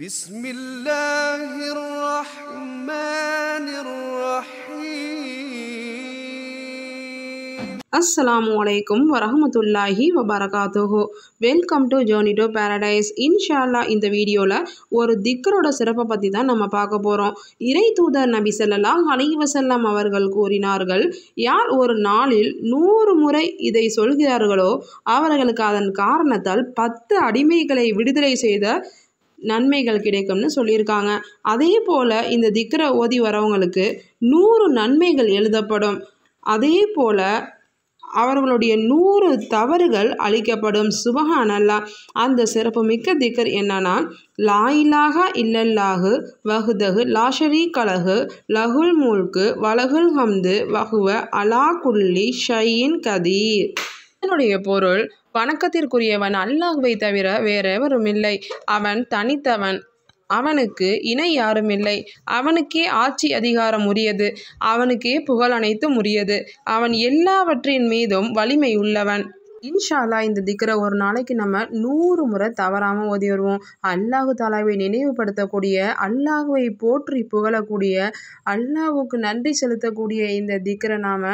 بسم الله الرحمن الرحيم அஸ்ஸலாமு அலைக்கும் الله وبركاته welcome to journey to paradise இன்ஷால்லா இந்த வீடியோவில் ஒரு திக்கரோட சிறப்பை பற்றி தான் நம்ம பார்க்க போகிறோம் இறை தூதர் நபி செல்லலாம் அலைவசல்லம் அவர்கள் கூறினார்கள் யார் ஒரு நாளில் நூறு முறை இதை சொல்கிறார்களோ அவர்களுக்கு அதன் காரணத்தால் பத்து அடிமைகளை விடுதலை செய்த நன்மைகள் கிடைக்கும்னு சொல்லியிருக்காங்க அதே போல் இந்த திக்கரை ஓதி வரவங்களுக்கு நூறு நன்மைகள் எழுதப்படும் அதே போல் அவர்களுடைய நூறு தவறுகள் அளிக்கப்படும் சுபகான் அல்லா அந்த சிறப்பு மிக்க திக்கர் என்னன்னா லாயிலாக இல்லல்லாகு வகுதகு லாஷரி கலகு லகுல் மூழ்கு வலகுல் ஹம்து வகுவ அலா குல்லி ஷையின் கதீர் இதனுடைய பொருள் வணக்கத்திற்குரியவன் அல்லாஹ்வை தவிர வேறெவரும் இல்லை அவன் தனித்தவன் அவனுக்கு இணை யாரும் இல்லை அவனுக்கே ஆட்சி அதிகாரம் உரியது அவனுக்கே புகழ் அனைத்தும் உரியது அவன் எல்லாவற்றின் மீதும் வலிமை உள்ளவன் இன்ஷால்லா இந்த திக்கரை ஒரு நாளைக்கு நம்ம நூறு முறை தவறாமல் ஓதி வருவோம் அல்லாஹு தாலாவை நினைவுபடுத்தக்கூடிய அல்லாஹுவை போற்றி புகழக்கூடிய அல்லாஹுக்கு நன்றி செலுத்தக்கூடிய இந்த திக்கரை நாம்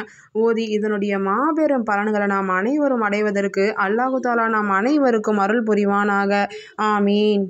ஓதி இதனுடைய மாபெரும் பலன்களை நாம் அனைவரும் அடைவதற்கு அல்லாஹு தாலா நாம் அனைவருக்கும் அருள் புரிவானாக ஆமீன்